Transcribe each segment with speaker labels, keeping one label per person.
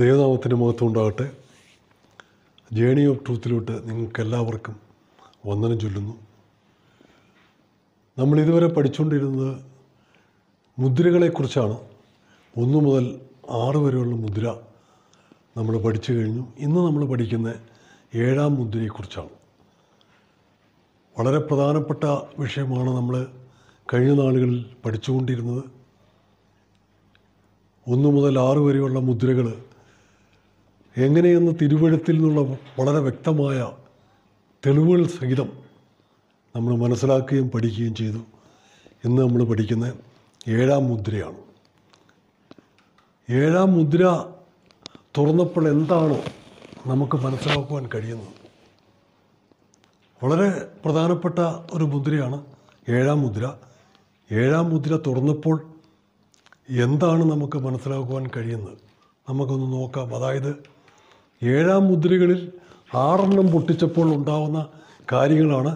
Speaker 1: മുഖത്തും ഉണ്ടാകട്ടെ journey of ട്രൂത്തിലോട്ട് എല്ലാവർക്കും വന്ദനം ചൊല്ലുന്നു നമ്മൾ ഇതുവരെ പഠിച്ചുകൊണ്ടിരുന്നത് മുദ്രകളെക്കുറിച്ചാണ് ഒന്നു മുതൽ ആറ് വരെയുള്ള മുദ്ര നമ്മൾ പഠിച്ചു കഴിഞ്ഞു ഇന്ന് നമ്മൾ പഠിക്കുന്ന ഏഴാം മുദ്രയെക്കുറിച്ചാണ് വളരെ പ്രധാനപ്പെട്ട വിഷയമാണ് നമ്മൾ കഴിഞ്ഞ നാളുകളിൽ പഠിച്ചുകൊണ്ടിരുന്നത് ഒന്നു മുതൽ ആറ് വരെയുള്ള മുദ്രകൾ എങ്ങനെയെന്ന് തിരുവഴുത്തിൽ നിന്നുള്ള വളരെ വ്യക്തമായ തെളിവുകൾ സഹിതം നമ്മൾ മനസ്സിലാക്കുകയും പഠിക്കുകയും ചെയ്തു ഇന്ന് നമ്മൾ പഠിക്കുന്ന ഏഴാം മുദ്രയാണ് ഏഴാം മുദ്ര തുറന്നപ്പോൾ എന്താണോ നമുക്ക് മനസ്സിലാക്കുവാൻ കഴിയുന്നത് വളരെ പ്രധാനപ്പെട്ട ഒരു മുദ്രയാണ് ഏഴാം മുദ്ര ഏഴാം മുദ്ര തുറന്നപ്പോൾ എന്താണ് നമുക്ക് മനസ്സിലാക്കുവാൻ കഴിയുന്നത് നമുക്കൊന്ന് നോക്കാം അതായത് ഏഴാം മുദ്രകളിൽ ആറെണ്ണം പൊട്ടിച്ചപ്പോൾ ഉണ്ടാവുന്ന കാര്യങ്ങളാണ്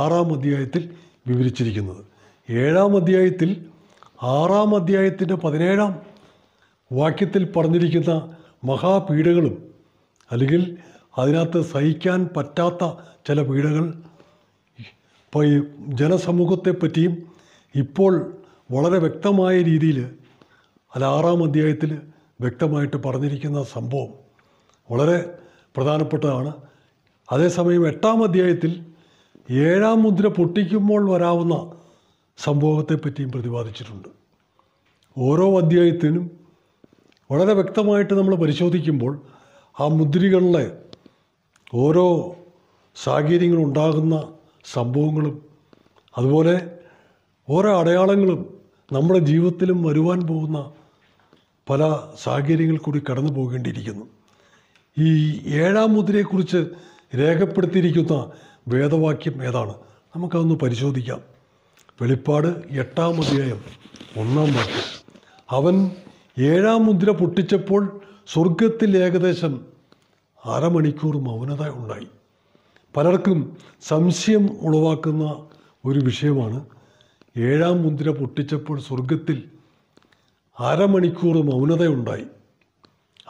Speaker 1: ആറാം അധ്യായത്തിൽ വിവരിച്ചിരിക്കുന്നത് ഏഴാം അധ്യായത്തിൽ ആറാം അധ്യായത്തിൻ്റെ പതിനേഴാം വാക്യത്തിൽ പറഞ്ഞിരിക്കുന്ന മഹാപീഡകളും അല്ലെങ്കിൽ അതിനകത്ത് സഹിക്കാൻ പറ്റാത്ത ചില പീഡകൾ ജനസമൂഹത്തെപ്പറ്റിയും ഇപ്പോൾ വളരെ വ്യക്തമായ രീതിയിൽ അല്ല ആറാം അധ്യായത്തിൽ വ്യക്തമായിട്ട് പറഞ്ഞിരിക്കുന്ന സംഭവം വളരെ പ്രധാനപ്പെട്ടതാണ് അതേസമയം എട്ടാം അധ്യായത്തിൽ ഏഴാം മുദ്ര പൊട്ടിക്കുമ്പോൾ വരാവുന്ന സംഭവത്തെപ്പറ്റിയും പ്രതിപാദിച്ചിട്ടുണ്ട് ഓരോ അധ്യായത്തിനും വളരെ വ്യക്തമായിട്ട് നമ്മൾ പരിശോധിക്കുമ്പോൾ ആ മുദ്രികളിലെ ഓരോ സാഹചര്യങ്ങളുണ്ടാകുന്ന സംഭവങ്ങളും അതുപോലെ ഓരോ അടയാളങ്ങളും നമ്മുടെ ജീവിതത്തിലും വരുവാൻ പോകുന്ന പല സാഹചര്യങ്ങൾ കൂടി കടന്നു പോകേണ്ടിയിരിക്കുന്നു ഈ ഏഴാം മുദ്രയെക്കുറിച്ച് രേഖപ്പെടുത്തിയിരിക്കുന്ന വേദവാക്യം ഏതാണ് നമുക്കതൊന്ന് പരിശോധിക്കാം വെളിപ്പാട് എട്ടാം അധ്യായം ഒന്നാം വാക്യം അവൻ ഏഴാം മുദ്ര പൊട്ടിച്ചപ്പോൾ സ്വർഗത്തിൽ ഏകദേശം അരമണിക്കൂർ മൗനത ഉണ്ടായി പലർക്കും സംശയം ഉളവാക്കുന്ന ഒരു വിഷയമാണ് ഏഴാം മുദ്ര പൊട്ടിച്ചപ്പോൾ സ്വർഗത്തിൽ അരമണിക്കൂർ മൗനതയുണ്ടായി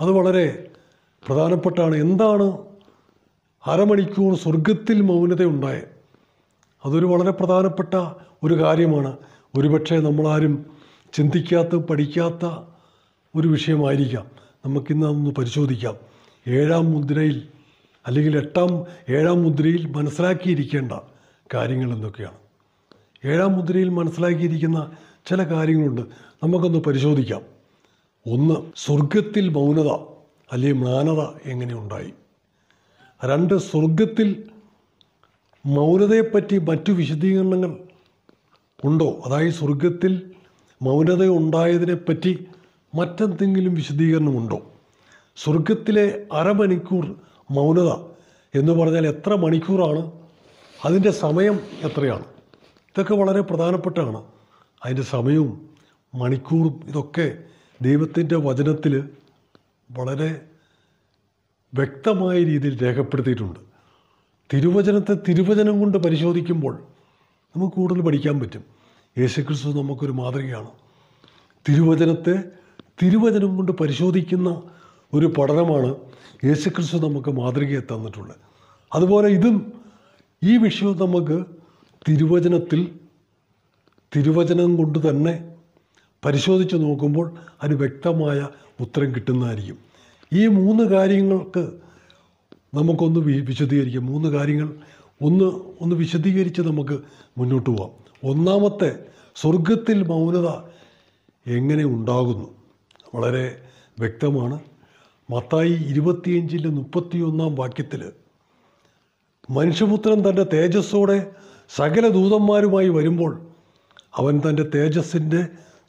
Speaker 1: അത് വളരെ പ്രധാനപ്പെട്ടാണ് എന്താണ് അരമണിക്കൂർ സ്വർഗത്തിൽ മൗനതയുണ്ടായത് അതൊരു വളരെ പ്രധാനപ്പെട്ട ഒരു കാര്യമാണ് ഒരുപക്ഷെ നമ്മളാരും ചിന്തിക്കാത്ത പഠിക്കാത്ത ഒരു വിഷയമായിരിക്കാം നമുക്കിന്ന് അതൊന്ന് പരിശോധിക്കാം ഏഴാം മുദ്രയിൽ അല്ലെങ്കിൽ എട്ടാം ഏഴാം മുദ്രയിൽ മനസ്സിലാക്കിയിരിക്കേണ്ട കാര്യങ്ങൾ എന്തൊക്കെയാണ് ഏഴാം മുദ്രയിൽ മനസ്സിലാക്കിയിരിക്കുന്ന ചില കാര്യങ്ങളുണ്ട് നമുക്കൊന്ന് പരിശോധിക്കാം ഒന്ന് സ്വർഗത്തിൽ മൗനത അല്ലെ മ്ലാനത എങ്ങനെയുണ്ടായി ഉണ്ടായി രണ്ട് സ്വർഗത്തിൽ മൗനതയെപ്പറ്റി മറ്റു വിശദീകരണങ്ങൾ ഉണ്ടോ അതായത് സ്വർഗത്തിൽ മൗനത ഉണ്ടായതിനെപ്പറ്റി മറ്റെന്തെങ്കിലും വിശദീകരണമുണ്ടോ സ്വർഗത്തിലെ അരമണിക്കൂർ മൗനത എന്ന് പറഞ്ഞാൽ എത്ര മണിക്കൂറാണ് അതിൻ്റെ സമയം എത്രയാണ് ഇതൊക്കെ വളരെ പ്രധാനപ്പെട്ടാണ് അതിൻ്റെ സമയവും മണിക്കൂറും ഇതൊക്കെ ദൈവത്തിൻ്റെ വചനത്തിൽ വളരെ വ്യക്തമായ രീതിയിൽ രേഖപ്പെടുത്തിയിട്ടുണ്ട് തിരുവചനത്തെ തിരുവചനം കൊണ്ട് പരിശോധിക്കുമ്പോൾ നമുക്ക് കൂടുതൽ പഠിക്കാൻ പറ്റും യേശുക്രിസ്തു നമുക്കൊരു മാതൃകയാണ് തിരുവചനത്തെ തിരുവചനം കൊണ്ട് പരിശോധിക്കുന്ന ഒരു പഠനമാണ് യേശുക്രിസ്തു നമുക്ക് മാതൃകയെ തന്നിട്ടുള്ളത് അതുപോലെ ഇതും ഈ വിഷയം നമുക്ക് തിരുവചനത്തിൽ തിരുവചനം കൊണ്ട് തന്നെ പരിശോധിച്ച് നോക്കുമ്പോൾ അതിന് വ്യക്തമായ ഉത്തരം കിട്ടുന്നതായിരിക്കും ഈ മൂന്ന് കാര്യങ്ങൾക്ക് നമുക്കൊന്ന് വിശദീകരിക്കാം മൂന്ന് കാര്യങ്ങൾ ഒന്ന് ഒന്ന് വിശദീകരിച്ച് നമുക്ക് മുന്നോട്ട് പോകാം ഒന്നാമത്തെ സ്വർഗത്തിൽ മൗനത എങ്ങനെ ഉണ്ടാകുന്നു വളരെ വ്യക്തമാണ് മത്തായി ഇരുപത്തിയഞ്ചിൻ്റെ മുപ്പത്തിയൊന്നാം വാക്യത്തിൽ മനുഷ്യപുത്രൻ തൻ്റെ തേജസ്സോടെ സകല ദൂതന്മാരുമായി വരുമ്പോൾ അവൻ തൻ്റെ തേജസ്സിൻ്റെ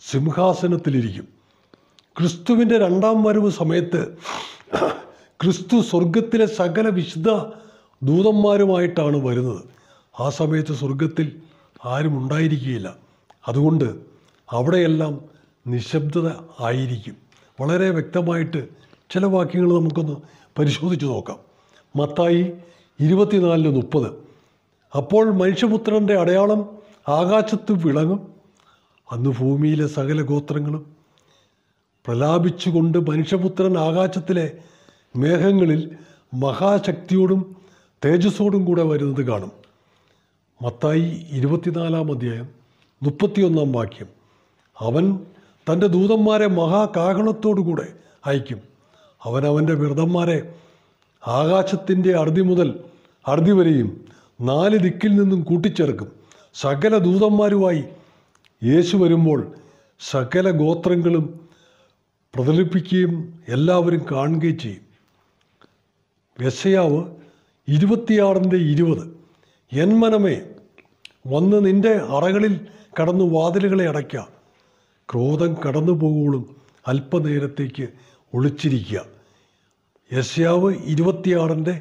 Speaker 1: സിംഹാസനത്തിലിരിക്കും ക്രിസ്തുവിൻ്റെ രണ്ടാം വരവ് സമയത്ത് ക്രിസ്തു സ്വർഗത്തിലെ സകല വിശുദ്ധ ദൂതന്മാരുമായിട്ടാണ് വരുന്നത് ആ സമയത്ത് സ്വർഗത്തിൽ ആരും ഉണ്ടായിരിക്കുകയില്ല അതുകൊണ്ട് അവിടെയെല്ലാം നിശബ്ദത ആയിരിക്കും വളരെ വ്യക്തമായിട്ട് ചില വാക്യങ്ങൾ നമുക്കൊന്ന് പരിശോധിച്ച് നോക്കാം മത്തായി ഇരുപത്തിനാലിന് മുപ്പത് അപ്പോൾ മനുഷ്യപുത്രൻ്റെ അടയാളം ആകാശത്ത് വിളങ്ങും അന്ന് ഭൂമിയിലെ സകല ഗോത്രങ്ങളും പ്രലാപിച്ചുകൊണ്ട് മനുഷ്യപുത്രൻ ആകാശത്തിലെ മേഘങ്ങളിൽ മഹാശക്തിയോടും തേജസ്സോടും കൂടെ വരുന്നത് കാണും മത്തായി ഇരുപത്തിനാലാം അധ്യായം മുപ്പത്തിയൊന്നാം വാക്യം അവൻ തൻ്റെ ദൂതന്മാരെ മഹാകാഹളത്തോടുകൂടെ അയക്കും അവൻ അവൻ്റെ വ്രതന്മാരെ ആകാശത്തിൻ്റെ അറുതി മുതൽ അറുതി വരെയും നാല് ദിക്കിൽ നിന്നും കൂട്ടിച്ചേർക്കും സകല ദൂതന്മാരുമായി യേശു വരുമ്പോൾ സകല ഗോത്രങ്ങളും പ്രതലിപ്പിക്കുകയും എല്ലാവരും കാണുകയും ചെയ്യും വെസയാവ് ഇരുപത്തിയാറിൻ്റെ ഇരുപത് എൻ മനമേ വന്ന് നിൻ്റെ അറകളിൽ കടന്നു വാതിലുകളെ അടയ്ക്കുക ക്രോധം കടന്നു പോകുകയും അല്പനേരത്തേക്ക് ഒളിച്ചിരിക്കുക യസ്യാവ് ഇരുപത്തിയാറിൻ്റെ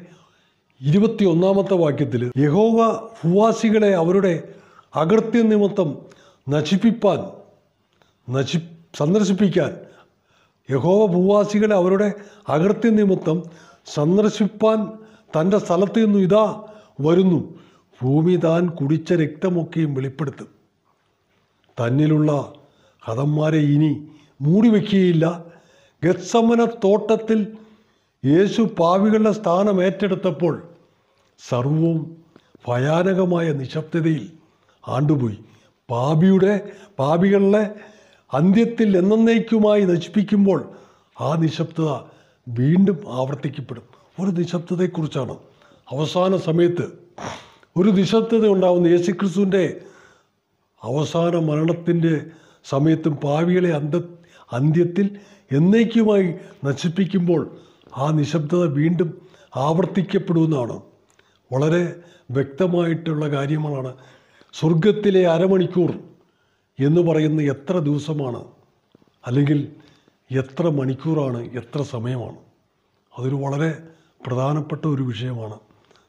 Speaker 1: ഇരുപത്തിയൊന്നാമത്തെ വാക്യത്തിൽ യഹോവ ഭൂവാസികളെ അവരുടെ അകൃത്യ നിമിത്തം നശിപ്പിപ്പാൻ നശി സന്ദർശിപ്പിക്കാൻ യഹോവ ഭൂവാസികളെ അവരുടെ അകൃത്യ നിമിത്തം സന്ദർശിപ്പാൻ തൻ്റെ സ്ഥലത്ത് നിന്നും ഇതാ വരുന്നു ഭൂമി താൻ കുടിച്ച രക്തമൊക്കെയും വെളിപ്പെടുത്തും തന്നിലുള്ള ഹതന്മാരെ ഇനി മൂടിവെക്കുകയില്ല ഗത്സമന തോട്ടത്തിൽ യേശു പാവികളുടെ സ്ഥാനം ഏറ്റെടുത്തപ്പോൾ സർവവും ഭയാനകമായ നിശബ്ദതയിൽ ആണ്ടുപോയി പാപിയുടെ പാപികളെ അന്ത്യത്തിൽ എന്നേക്കുമായി നശിപ്പിക്കുമ്പോൾ ആ നിശബ്ദത വീണ്ടും ആവർത്തിക്കപ്പെടും ഒരു നിശബ്ദതയെക്കുറിച്ചാണ് അവസാന സമയത്ത് ഒരു നിശബ്ദത ഉണ്ടാവുന്ന യേശുക്രിസ്തുവിൻ്റെ അവസാന മരണത്തിൻ്റെ സമയത്തും പാവികളെ അന്ത അന്ത്യത്തിൽ എന്നേക്കുമായി നശിപ്പിക്കുമ്പോൾ ആ നിശബ്ദത വീണ്ടും ആവർത്തിക്കപ്പെടുമെന്നാണ് വളരെ വ്യക്തമായിട്ടുള്ള കാര്യങ്ങളാണ് സ്വർഗത്തിലെ അരമണിക്കൂർ എന്ന് പറയുന്ന എത്ര ദിവസമാണ് അല്ലെങ്കിൽ എത്ര മണിക്കൂറാണ് എത്ര സമയമാണ് അതൊരു വളരെ പ്രധാനപ്പെട്ട ഒരു വിഷയമാണ്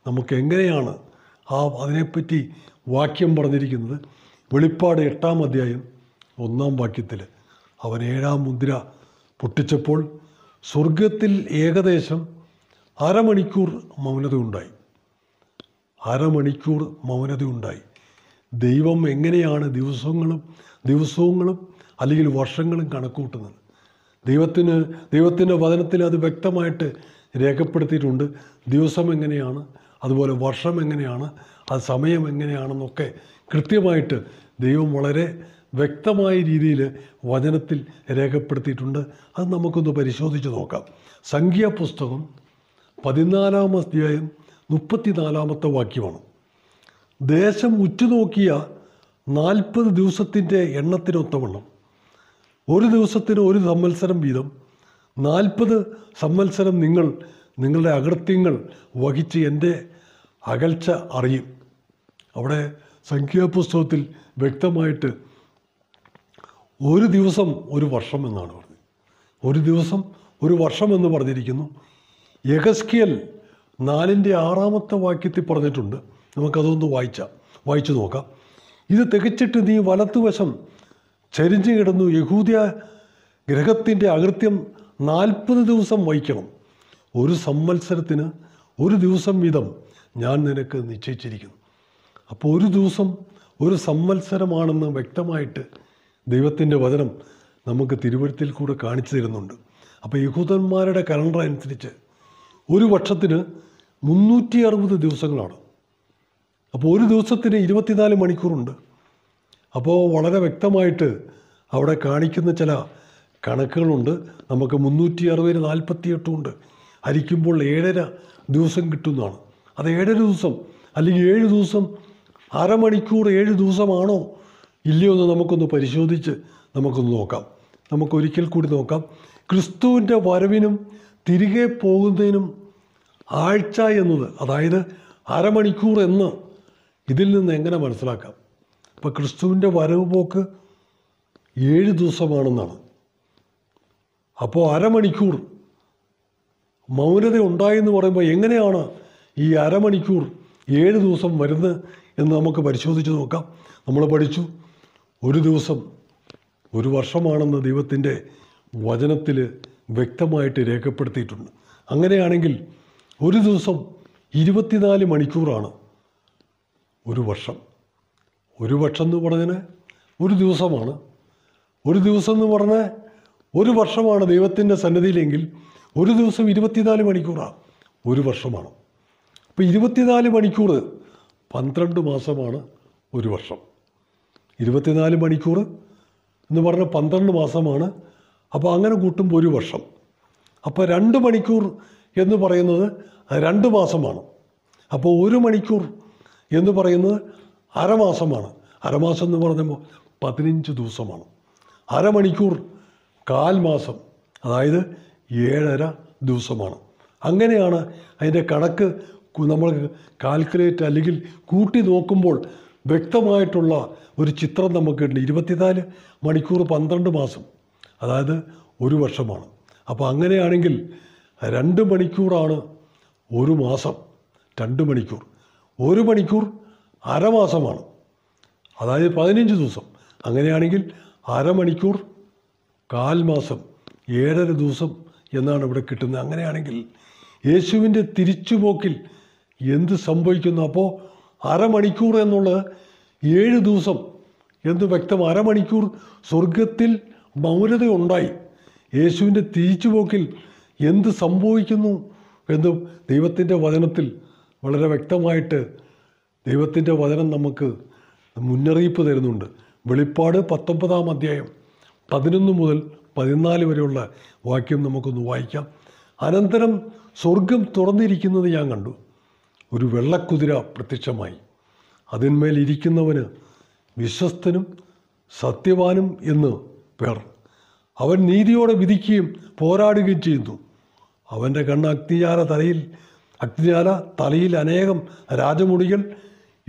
Speaker 1: നമുക്ക് എങ്ങനെയാണ് ആ അതിനെപ്പറ്റി വാക്യം പറഞ്ഞിരിക്കുന്നത് വെളിപ്പാട് എട്ടാം അധ്യായം ഒന്നാം വാക്യത്തിൽ അവൻ ഏഴാം മുദ്ര പൊട്ടിച്ചപ്പോൾ സ്വർഗത്തിൽ ഏകദേശം അരമണിക്കൂർ മൗനതയുണ്ടായി അരമണിക്കൂർ മൗനതയുണ്ടായി ദൈവം എങ്ങനെയാണ് ദിവസങ്ങളും ദിവസങ്ങളും അല്ലെങ്കിൽ വർഷങ്ങളും കണക്കൂട്ടുന്നത് ദൈവത്തിന് ദൈവത്തിൻ്റെ വചനത്തിൽ അത് വ്യക്തമായിട്ട് രേഖപ്പെടുത്തിയിട്ടുണ്ട് ദിവസം എങ്ങനെയാണ് അതുപോലെ വർഷം എങ്ങനെയാണ് അത് സമയം എങ്ങനെയാണെന്നൊക്കെ കൃത്യമായിട്ട് ദൈവം വളരെ വ്യക്തമായ രീതിയിൽ വചനത്തിൽ രേഖപ്പെടുത്തിയിട്ടുണ്ട് അത് നമുക്കൊന്ന് പരിശോധിച്ച് നോക്കാം സംഖ്യാപുസ്തകം പതിനാലാം അധ്യായം മുപ്പത്തിനാലാമത്തെ വാക്യമാണ് ദേശം ഉറ്റുനോക്കിയ നാൽപ്പത് ദിവസത്തിൻ്റെ എണ്ണത്തിനൊത്തവണ്ണം ഒരു ദിവസത്തിന് ഒരു സമ്മത്സരം വീതം നാൽപ്പത് സമ്മത്സരം നിങ്ങൾ നിങ്ങളുടെ അകൃത്യങ്ങൾ വഹിച്ച് എൻ്റെ അകൽച്ച അറിയും അവിടെ സംഖ്യാപുസ്തകത്തിൽ വ്യക്തമായിട്ട് ഒരു ദിവസം ഒരു വർഷം എന്നാണ് പറഞ്ഞത് ഒരു ദിവസം ഒരു വർഷം എന്ന് പറഞ്ഞിരിക്കുന്നു യഗസ്കിയൽ നാലിൻ്റെ ആറാമത്തെ വാക്യത്തിൽ പറഞ്ഞിട്ടുണ്ട് നമുക്കതൊന്ന് വായിച്ചാം വായിച്ചു നോക്കാം ഇത് തികച്ചിട്ട് നീ വലത്തുവശം ചരിഞ്ഞു കിടന്നു യഹൂദിയ ഗ്രഹത്തിൻ്റെ അകൃത്യം നാൽപ്പത് ദിവസം വഹിക്കണം ഒരു സംവത്സരത്തിന് ഒരു ദിവസം വീതം ഞാൻ നിനക്ക് നിശ്ചയിച്ചിരിക്കുന്നു അപ്പോൾ ഒരു ദിവസം ഒരു സംവത്സരമാണെന്ന് വ്യക്തമായിട്ട് ദൈവത്തിൻ്റെ വചനം നമുക്ക് തിരുവഴുത്തിൽ കൂടെ കാണിച്ചു തരുന്നുണ്ട് അപ്പോൾ യഹൂദന്മാരുടെ കലണ്ടർ അനുസരിച്ച് ഒരു വർഷത്തിന് മുന്നൂറ്റി അറുപത് ദിവസങ്ങളാണ് അപ്പോൾ ഒരു ദിവസത്തിന് ഇരുപത്തിനാല് മണിക്കൂറുണ്ട് അപ്പോൾ വളരെ വ്യക്തമായിട്ട് അവിടെ കാണിക്കുന്ന ചില കണക്കുകളുണ്ട് നമുക്ക് മുന്നൂറ്റി അറുപതിന് നാൽപ്പത്തിയെട്ടും ഉണ്ട് ഹരിക്കുമ്പോൾ ഏഴര ദിവസം കിട്ടുന്നതാണ് അത് ഏഴര ദിവസം അല്ലെങ്കിൽ ഏഴ് ദിവസം അരമണിക്കൂർ ഏഴ് ദിവസമാണോ ഇല്ലയോ എന്ന് നമുക്കൊന്ന് പരിശോധിച്ച് നമുക്കൊന്ന് നോക്കാം നമുക്കൊരിക്കൽ കൂടി നോക്കാം ക്രിസ്തുവിൻ്റെ വരവിനും തിരികെ പോകുന്നതിനും ആഴ്ച എന്നത് അതായത് അരമണിക്കൂർ എന്ന് ഇതിൽ നിന്ന് എങ്ങനെ മനസ്സിലാക്കാം ഇപ്പോൾ ക്രിസ്തുവിൻ്റെ വരവ് പോക്ക് ഏഴ് ദിവസമാണെന്നാണ് അപ്പോൾ അരമണിക്കൂർ മൗനത ഉണ്ടായെന്ന് പറയുമ്പോൾ എങ്ങനെയാണ് ഈ അരമണിക്കൂർ ഏഴ് ദിവസം വരുന്നത് എന്ന് നമുക്ക് പരിശോധിച്ച് നോക്കാം നമ്മൾ പഠിച്ചു ഒരു ദിവസം ഒരു വർഷമാണെന്ന് ദൈവത്തിൻ്റെ വചനത്തിൽ വ്യക്തമായിട്ട് രേഖപ്പെടുത്തിയിട്ടുണ്ട് അങ്ങനെയാണെങ്കിൽ ഒരു ദിവസം ഇരുപത്തിനാല് മണിക്കൂറാണ് ഒരു വർഷം ഒരു വർഷം എന്ന് പറഞ്ഞതിന് ഒരു ദിവസമാണ് ഒരു ദിവസം എന്ന് പറഞ്ഞാൽ ഒരു വർഷമാണ് ദൈവത്തിൻ്റെ സന്നദ്ധിയിലെങ്കിൽ ഒരു ദിവസം ഇരുപത്തിനാല് മണിക്കൂറാണ് ഒരു വർഷമാണ് അപ്പോൾ ഇരുപത്തിനാല് മണിക്കൂർ പന്ത്രണ്ട് മാസമാണ് ഒരു വർഷം ഇരുപത്തിനാല് മണിക്കൂർ എന്ന് പറഞ്ഞ പന്ത്രണ്ട് മാസമാണ് അപ്പോൾ അങ്ങനെ കൂട്ടുമ്പോൾ ഒരു വർഷം അപ്പോൾ രണ്ട് മണിക്കൂർ എന്ന് പറയുന്നത് രണ്ട് മാസമാണ് അപ്പോൾ ഒരു മണിക്കൂർ എന്ന് പറയുന്നത് അരമാസമാണ് അരമാസം എന്ന് പറയുമ്പോൾ പതിനഞ്ച് ദിവസമാണ് അരമണിക്കൂർ കാൽമാസം അതായത് ഏഴര ദിവസമാണ് അങ്ങനെയാണ് അതിൻ്റെ കണക്ക് നമ്മൾ കാൽക്കുലേറ്റ് അല്ലെങ്കിൽ കൂട്ടി നോക്കുമ്പോൾ വ്യക്തമായിട്ടുള്ള ഒരു ചിത്രം നമുക്ക് ഉണ്ട് ഇരുപത്തിനാല് മണിക്കൂർ പന്ത്രണ്ട് മാസം അതായത് ഒരു വർഷമാണ് അപ്പോൾ അങ്ങനെയാണെങ്കിൽ രണ്ട് മണിക്കൂറാണ് ഒരു മാസം രണ്ട് മണിക്കൂർ ഒരു മണിക്കൂർ അരമാസമാണ് അതായത് പതിനഞ്ച് ദിവസം അങ്ങനെയാണെങ്കിൽ അരമണിക്കൂർ കാൽമാസം ഏഴര ദിവസം എന്നാണ് ഇവിടെ കിട്ടുന്നത് അങ്ങനെയാണെങ്കിൽ യേശുവിൻ്റെ തിരിച്ചുപോക്കിൽ എന്ത് സംഭവിക്കുന്നു അപ്പോൾ അരമണിക്കൂർ എന്നുള്ളത് ഏഴ് ദിവസം എന്ന് വ്യക്തം അരമണിക്കൂർ സ്വർഗത്തിൽ മൗനത ഉണ്ടായി യേശുവിൻ്റെ തിരിച്ചുപോക്കിൽ എന്ത് സംഭവിക്കുന്നു എന്ന് ദൈവത്തിൻ്റെ വചനത്തിൽ വളരെ വ്യക്തമായിട്ട് ദൈവത്തിൻ്റെ വചനം നമുക്ക് മുന്നറിയിപ്പ് തരുന്നുണ്ട് വെളിപ്പാട് പത്തൊമ്പതാം അധ്യായം പതിനൊന്ന് മുതൽ പതിനാല് വരെയുള്ള വാക്യം നമുക്കൊന്ന് വായിക്കാം അനന്തരം സ്വർഗം തുറന്നിരിക്കുന്നത് ഞാൻ കണ്ടു ഒരു വെള്ളക്കുതിര പ്രത്യക്ഷമായി അതിന്മേൽ ഇരിക്കുന്നവന് വിശ്വസ്തനും സത്യവാനും എന്ന് പേർ അവൻ നീതിയോടെ വിധിക്കുകയും പോരാടുകയും ചെയ്യുന്നു അവൻ്റെ കണ്ണ് അഗ്നിയാര തലയിൽ അഗ്നിജാല തലയിൽ അനേകം രാജമുടികൾ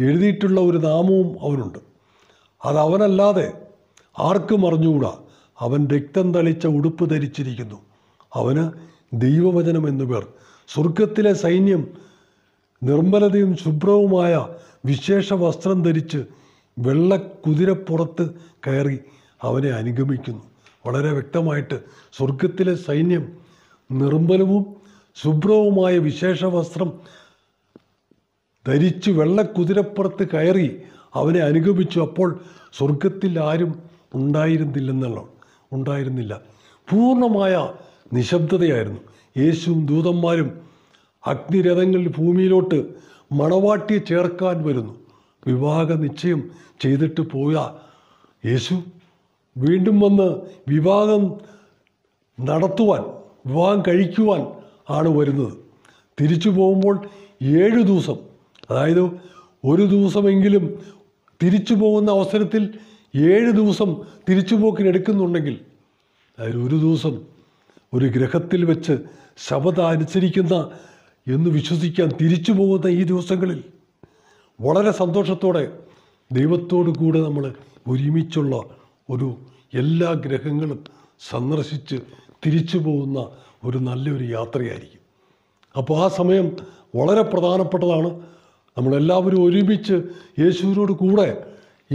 Speaker 1: എഴുതിയിട്ടുള്ള ഒരു നാമവും അവനുണ്ട് അതവനല്ലാതെ ആർക്കും അറിഞ്ഞുകൂടാ അവൻ രക്തം തളിച്ച ഉടുപ്പ് ധരിച്ചിരിക്കുന്നു അവന് ദൈവവചനം എന്നു പേർ സ്വർഗത്തിലെ സൈന്യം നിർമ്മലതയും ശുഭ്രവുമായ വിശേഷ വസ്ത്രം ധരിച്ച് വെള്ള കുതിരപ്പുറത്ത് കയറി അവനെ അനുഗമിക്കുന്നു വളരെ വ്യക്തമായിട്ട് സ്വർഗത്തിലെ സൈന്യം നിർമ്മലവും ശുഭ്രവുമായ വിശേഷ വസ്ത്രം ധരിച്ചു വെള്ളക്കുതിരപ്പുറത്ത് കയറി അവനെ അനുഗമിച്ചു അപ്പോൾ സ്വർഗത്തിൽ ആരും ഉണ്ടായിരുന്നില്ലെന്നുള്ള ഉണ്ടായിരുന്നില്ല പൂർണ്ണമായ നിശബ്ദതയായിരുന്നു യേശുവും ദൂതന്മാരും അഗ്നിരഥങ്ങളിൽ ഭൂമിയിലോട്ട് മണവാട്ടിയെ ചേർക്കാൻ വരുന്നു വിവാഹ നിശ്ചയം ചെയ്തിട്ട് പോയ യേശു വീണ്ടും വന്ന് വിവാഹം നടത്തുവാൻ വിവാഹം കഴിക്കുവാൻ ആണ് വരുന്നത് തിരിച്ചു പോകുമ്പോൾ ഏഴു ദിവസം അതായത് ഒരു ദിവസമെങ്കിലും തിരിച്ചു പോകുന്ന അവസരത്തിൽ ഏഴ് ദിവസം തിരിച്ചുപോക്കിനെടുക്കുന്നുണ്ടെങ്കിൽ അതായത് ഒരു ദിവസം ഒരു ഗ്രഹത്തിൽ വെച്ച് ശബത അനുസരിക്കുന്ന എന്ന് വിശ്വസിക്കാൻ തിരിച്ചു പോകുന്ന ഈ ദിവസങ്ങളിൽ വളരെ സന്തോഷത്തോടെ ദൈവത്തോടു കൂടെ നമ്മൾ ഒരുമിച്ചുള്ള ഒരു എല്ലാ ഗ്രഹങ്ങളും സന്ദർശിച്ച് തിരിച്ചു പോകുന്ന ഒരു നല്ലൊരു യാത്രയായിരിക്കും അപ്പോൾ ആ സമയം വളരെ പ്രധാനപ്പെട്ടതാണ് നമ്മളെല്ലാവരും ഒരുമിച്ച് യേശുവിനോട് കൂടെ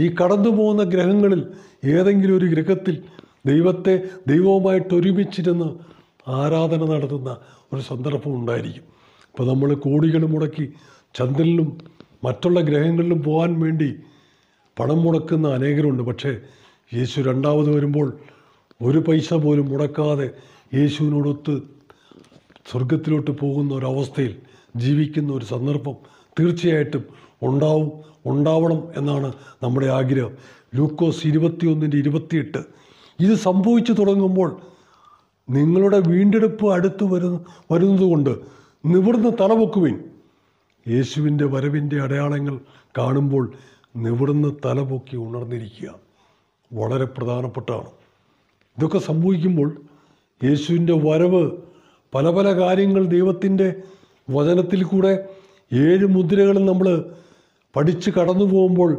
Speaker 1: ഈ കടന്നു പോകുന്ന ഗ്രഹങ്ങളിൽ ഏതെങ്കിലും ഒരു ഗ്രഹത്തിൽ ദൈവത്തെ ദൈവവുമായിട്ട് ഒരുമിച്ചിരുന്ന് ആരാധന നടത്തുന്ന ഒരു സന്ദർഭം ഉണ്ടായിരിക്കും ഇപ്പോൾ നമ്മൾ കോടികൾ മുടക്കി ചന്ദ്രനിലും മറ്റുള്ള ഗ്രഹങ്ങളിലും പോകാൻ വേണ്ടി പണം മുടക്കുന്ന അനേകരുണ്ട് പക്ഷേ യേശു രണ്ടാമത് വരുമ്പോൾ ഒരു പൈസ പോലും മുടക്കാതെ യേശുവിനോടൊത്ത് സ്വർഗത്തിലോട്ട് പോകുന്ന ഒരവസ്ഥയിൽ ജീവിക്കുന്ന ഒരു സന്ദർഭം തീർച്ചയായിട്ടും ഉണ്ടാവും ഉണ്ടാവണം എന്നാണ് നമ്മുടെ ആഗ്രഹം ലൂക്കോസ് ഇരുപത്തിയൊന്നിൻ്റെ ഇരുപത്തിയെട്ട് ഇത് സംഭവിച്ചു തുടങ്ങുമ്പോൾ നിങ്ങളുടെ വീണ്ടെടുപ്പ് അടുത്ത് വരുന്ന വരുന്നതുകൊണ്ട് നിവർന്ന് തലപൊക്കുവിൻ യേശുവിൻ്റെ വരവിൻ്റെ അടയാളങ്ങൾ കാണുമ്പോൾ നിവർന്ന് തലപൊക്കി ഉണർന്നിരിക്കുക വളരെ പ്രധാനപ്പെട്ടതാണ് ഇതൊക്കെ സംഭവിക്കുമ്പോൾ യേശുവിൻ്റെ വരവ് പല പല കാര്യങ്ങൾ ദൈവത്തിൻ്റെ വചനത്തിൽ കൂടെ ഏഴ് മുദ്രകളും നമ്മൾ പഠിച്ച് കടന്നു പോകുമ്പോൾ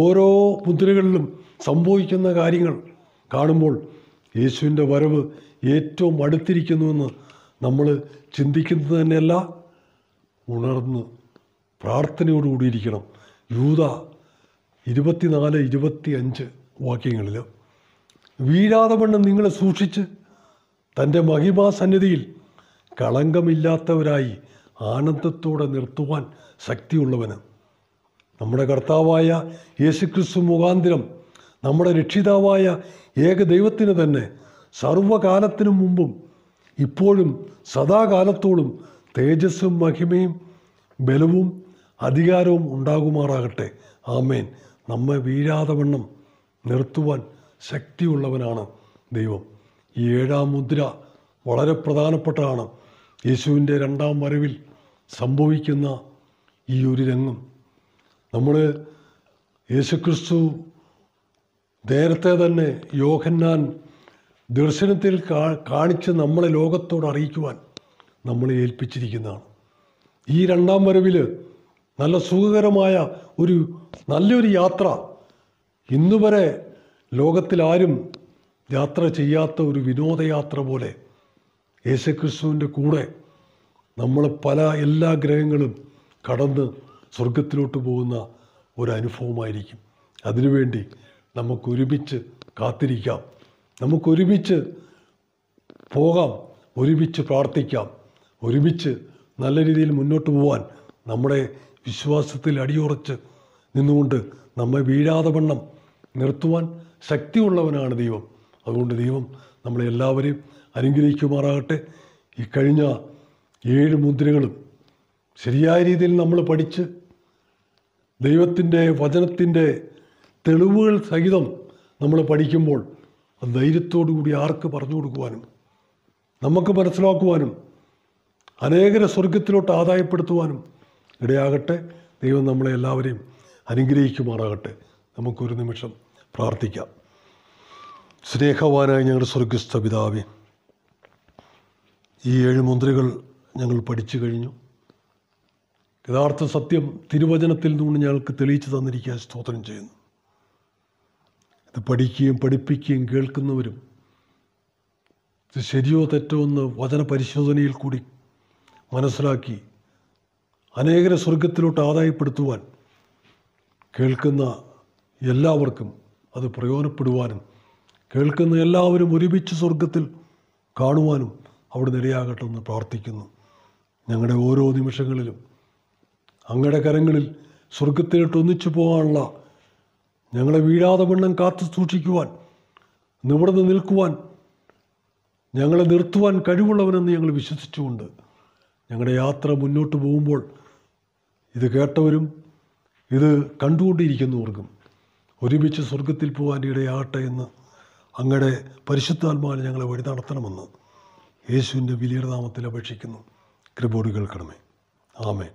Speaker 1: ഓരോ മുദ്രകളിലും സംഭവിക്കുന്ന കാര്യങ്ങൾ കാണുമ്പോൾ യേശുവിൻ്റെ വരവ് ഏറ്റവും അടുത്തിരിക്കുന്നുവെന്ന് നമ്മൾ ചിന്തിക്കുന്നത് തന്നെയല്ല ഉണർന്ന് പ്രാർത്ഥനയോടുകൂടിയിരിക്കണം ഇരിക്കണം യൂത ഇരുപത്തിനാല് ഇരുപത്തി അഞ്ച് വാക്യങ്ങളിൽ വീഴാതെ വണ്ണം നിങ്ങളെ സൂക്ഷിച്ച് തൻ്റെ മഹിമാസന്നിധിയിൽ കളങ്കമില്ലാത്തവരായി ആനന്ദത്തോടെ നിർത്തുവാൻ ശക്തിയുള്ളവന് നമ്മുടെ കർത്താവായ യേശുക്രിസ്തു മുഖാന്തിരം നമ്മുടെ രക്ഷിതാവായ ഏക ദൈവത്തിന് തന്നെ സർവകാലത്തിനു മുമ്പും ഇപ്പോഴും സദാകാലത്തോളും തേജസ്സും മഹിമയും ബലവും അധികാരവും ഉണ്ടാകുമാറാകട്ടെ ആമേൻ നമ്മെ വീഴാതെ വണ്ണം നിർത്തുവാൻ ശക്തിയുള്ളവനാണ് ദൈവം ഈ ഏഴാം മുദ്ര വളരെ പ്രധാനപ്പെട്ടതാണ് യേശുവിൻ്റെ രണ്ടാം വരവിൽ സംഭവിക്കുന്ന ഈ ഒരു രംഗം നമ്മൾ യേശുക്രിസ്തു നേരത്തെ തന്നെ യോഹന്നാൻ ദർശനത്തിൽ കാ കാണിച്ച് നമ്മളെ ലോകത്തോട് അറിയിക്കുവാൻ നമ്മളെ ഏൽപ്പിച്ചിരിക്കുന്നതാണ് ഈ രണ്ടാം വരവിൽ നല്ല സുഖകരമായ ഒരു നല്ലൊരു യാത്ര ഇന്നുവരെ ലോകത്തിലാരും യാത്ര ചെയ്യാത്ത ഒരു വിനോദയാത്ര പോലെ യേശുക്രിസ്തുവിൻ്റെ കൂടെ നമ്മൾ പല എല്ലാ ഗ്രഹങ്ങളും കടന്ന് സ്വർഗത്തിലോട്ട് പോകുന്ന ഒരു അനുഭവമായിരിക്കും അതിനുവേണ്ടി നമുക്കൊരുമിച്ച് കാത്തിരിക്കാം നമുക്കൊരുമിച്ച് പോകാം ഒരുമിച്ച് പ്രാർത്ഥിക്കാം ഒരുമിച്ച് നല്ല രീതിയിൽ മുന്നോട്ട് പോകാൻ നമ്മുടെ വിശ്വാസത്തിൽ അടിയുറച്ച് നിന്നുകൊണ്ട് നമ്മെ വീഴാതെ വണ്ണം നിർത്തുവാൻ ശക്തിയുള്ളവനാണ് ദൈവം അതുകൊണ്ട് ദൈവം നമ്മളെ എല്ലാവരെയും അനുഗ്രഹിക്കുമാറാകട്ടെ ഈ കഴിഞ്ഞ ഏഴ് മുദ്രകളും ശരിയായ രീതിയിൽ നമ്മൾ പഠിച്ച് ദൈവത്തിൻ്റെ വചനത്തിൻ്റെ തെളിവുകൾ സഹിതം നമ്മൾ പഠിക്കുമ്പോൾ ധൈര്യത്തോടു കൂടി ആർക്ക് പറഞ്ഞു കൊടുക്കുവാനും നമുക്ക് മനസ്സിലാക്കുവാനും അനേകരെ സ്വർഗത്തിലോട്ട് ആദായപ്പെടുത്തുവാനും ഇടയാകട്ടെ ദൈവം നമ്മളെ എല്ലാവരെയും അനുഗ്രഹിക്കുമാറാകട്ടെ നമുക്കൊരു നിമിഷം പ്രാർത്ഥിക്കാം സ്നേഹവാനായ ഞങ്ങളുടെ സ്വർഗസ്ഥ പിതാവേ ഈ ഏഴ് മുദ്രകൾ ഞങ്ങൾ പഠിച്ചു കഴിഞ്ഞു യഥാർത്ഥ സത്യം തിരുവചനത്തിൽ നിന്ന് ഞങ്ങൾക്ക് തെളിയിച്ചു തന്നിരിക്കാൻ സ്തോത്രം ചെയ്യുന്നു ഇത് പഠിക്കുകയും പഠിപ്പിക്കുകയും കേൾക്കുന്നവരും ഇത് ശരിയോ തെറ്റോ എന്ന് വചന പരിശോധനയിൽ കൂടി മനസ്സിലാക്കി അനേകരെ സ്വർഗത്തിലോട്ട് ആദായപ്പെടുത്തുവാൻ കേൾക്കുന്ന എല്ലാവർക്കും അത് പ്രയോജനപ്പെടുവാനും കേൾക്കുന്ന എല്ലാവരും ഒരുമിച്ച് സ്വർഗത്തിൽ കാണുവാനും അവിടെ നിരയാകട്ടെ എന്ന് പ്രാർത്ഥിക്കുന്നു ഞങ്ങളുടെ ഓരോ നിമിഷങ്ങളിലും അങ്ങയുടെ കരങ്ങളിൽ സ്വർഗത്തിലിട്ട് ഒന്നിച്ചു പോകാനുള്ള ഞങ്ങളെ വീഴാതെ വണ്ണം കാത്തു സൂക്ഷിക്കുവാൻ നിവിടുന്ന് നിൽക്കുവാൻ ഞങ്ങളെ നിർത്തുവാൻ കഴിവുള്ളവനെന്ന് ഞങ്ങൾ വിശ്വസിച്ചുകൊണ്ട് ഞങ്ങളുടെ യാത്ര മുന്നോട്ട് പോകുമ്പോൾ ഇത് കേട്ടവരും ഇത് കണ്ടുകൊണ്ടിരിക്കുന്നവർക്കും ഒരുമിച്ച് സ്വർഗത്തിൽ പോകാൻ ഇടയാകട്ടെ എന്ന് അങ്ങയുടെ പരിശുദ്ധാത്മാവിൽ ഞങ്ങളെ വഴി നടത്തണമെന്ന് യേശുവിൻ്റെ വലിയ നാമത്തിൽ അപേക്ഷിക്കുന്നു കൃപോട് കേൾക്കണമേ ആമേ